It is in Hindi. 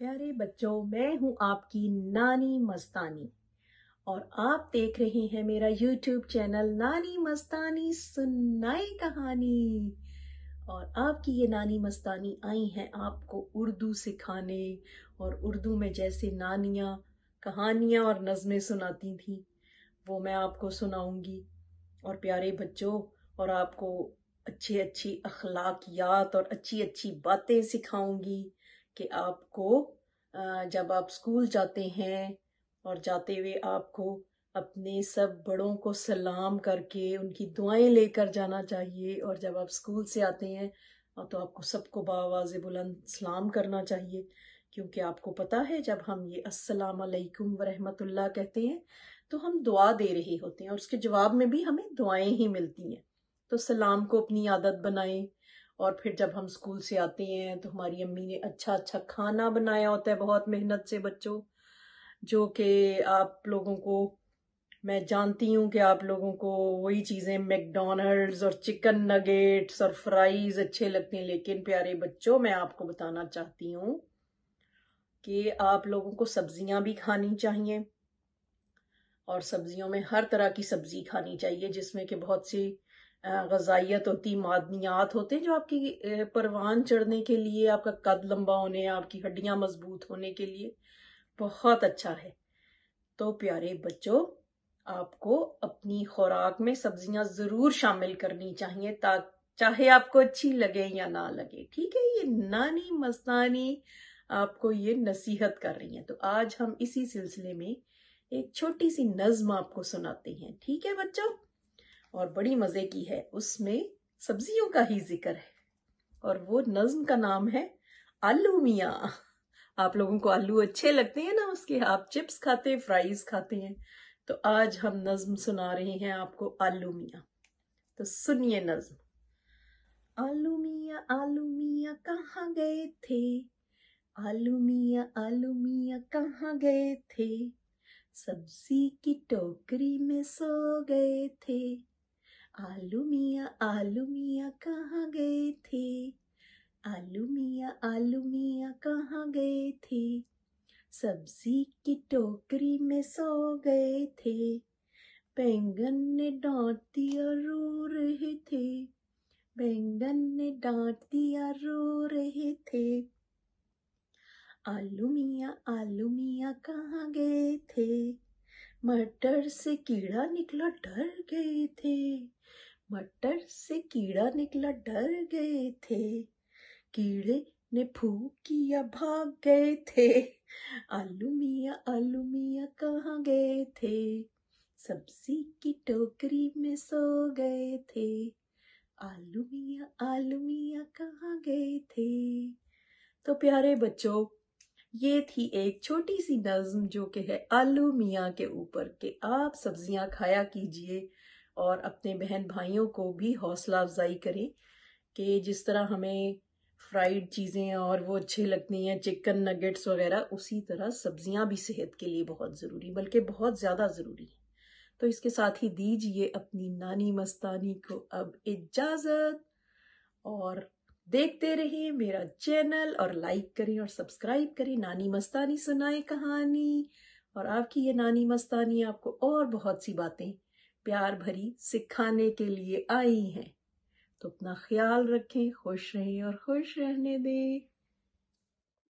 प्यारे बच्चों मैं हूं आपकी नानी मस्तानी और आप देख रहे हैं मेरा यूट्यूब चैनल नानी मस्तानी सुनाई कहानी और आपकी ये नानी मस्तानी आई हैं आपको उर्दू सिखाने और उर्दू में जैसे नानियाँ कहानियाँ और नज़में सुनाती थी वो मैं आपको सुनाऊंगी और प्यारे बच्चों और आपको अच्छी अच्छी अखलाकियात और अच्छी अच्छी बातें सिखाऊंगी कि आपको जब आप स्कूल जाते हैं और जाते हुए आपको अपने सब बड़ों को सलाम करके उनकी दुआएं लेकर जाना चाहिए और जब आप स्कूल से आते हैं तो आपको सबको बावाज बुलंद सलाम करना चाहिए क्योंकि आपको पता है जब हम ये अस्सलाम वालेकुम वरहमतुल्लाह कहते हैं तो हम दुआ दे रहे होते हैं और उसके जवाब में भी हमें दुआएं ही मिलती हैं तो सलाम को अपनी आदत बनाएं और फिर जब हम स्कूल से आते हैं तो हमारी अम्मी ने अच्छा अच्छा खाना बनाया होता है बहुत मेहनत से बच्चों जो कि आप लोगों को मैं जानती हूँ कि आप लोगों को वही चीज़ें मैकडोनल्ड्स और चिकन नगेट्स और फ्राइज अच्छे लगते हैं लेकिन प्यारे बच्चों मैं आपको बताना चाहती हूँ कि आप लोगों को सब्जियाँ भी खानी चाहिए और सब्जियों में हर तरह की सब्जी खानी चाहिए जिसमें कि बहुत सी गजाइत होती मादनियात होते हैं जो आपकी परवान चढ़ने के लिए आपका कद लंबा होने आपकी हड्डियां मजबूत होने के लिए बहुत अच्छा है तो प्यारे बच्चों आपको अपनी खुराक में सब्जियां जरूर शामिल करनी चाहिए ताकि चाहे आपको अच्छी लगे या ना लगे ठीक है ये नानी मस्तानी आपको ये नसीहत कर रही है तो आज हम इसी सिलसिले में एक छोटी सी नज्म आपको सुनाते हैं ठीक है बच्चों और बड़ी मज़े की है उसमें सब्जियों का ही जिक्र है और वो नज्म का नाम है आलू मिया आप लोगों को आलू अच्छे लगते हैं ना उसके आप चिप्स खाते हैं फ्राइज खाते हैं तो आज हम नज्म सुना रहे हैं आपको आलू मिया तो सुनिए नज्म आलू मिया आलू मिया कहाँ गए थे आलू मिया आलू मिया कहाँ गए थे सब्जी की टोकरी में सो गए थे आलू मिया आलू मिया कहाँ गए थे आलू मिया आलू मिया कहाँ गए थे सब्जी की टोकरी में सो गए थे बैंगन ने डांट दिया रो रहे थे बैंगन ने डांट दिया रो रहे थे आलू मिया आलू मिया कहाँ गए थे मटर से कीड़ा निकला डर गए थे मटर से कीड़ा निकला डर गए थे कीड़े ने फूक किया भाग गए थे आलू मिया आलू मिया कहाँ गए थे सब्जी की टोकरी में सो गए थे आलू मिया आलू मिया कहाँ गए थे तो प्यारे बच्चों ये थी एक छोटी सी नज्म जो कि है आलू मिया के ऊपर के आप सब्जियां खाया कीजिए और अपने बहन भाइयों को भी हौसला अफजाई करें कि जिस तरह हमें फ्राइड चीज़ें और वो अच्छी लगती हैं चिकन नगेट्स वगैरह उसी तरह सब्जियां भी सेहत के लिए बहुत ज़रूरी बल्कि बहुत ज़्यादा ज़रूरी हैं तो इसके साथ ही दीजिए अपनी नानी मस्तानी को अब इजाज़त और देखते रहिए मेरा चैनल और लाइक करें और सब्सक्राइब करें नानी मस्तानी सुनाए कहानी और आपकी ये नानी मस्तानी आपको और बहुत सी बातें प्यार भरी सिखाने के लिए आई हैं तो अपना ख्याल रखें खुश रहें और खुश रहने दें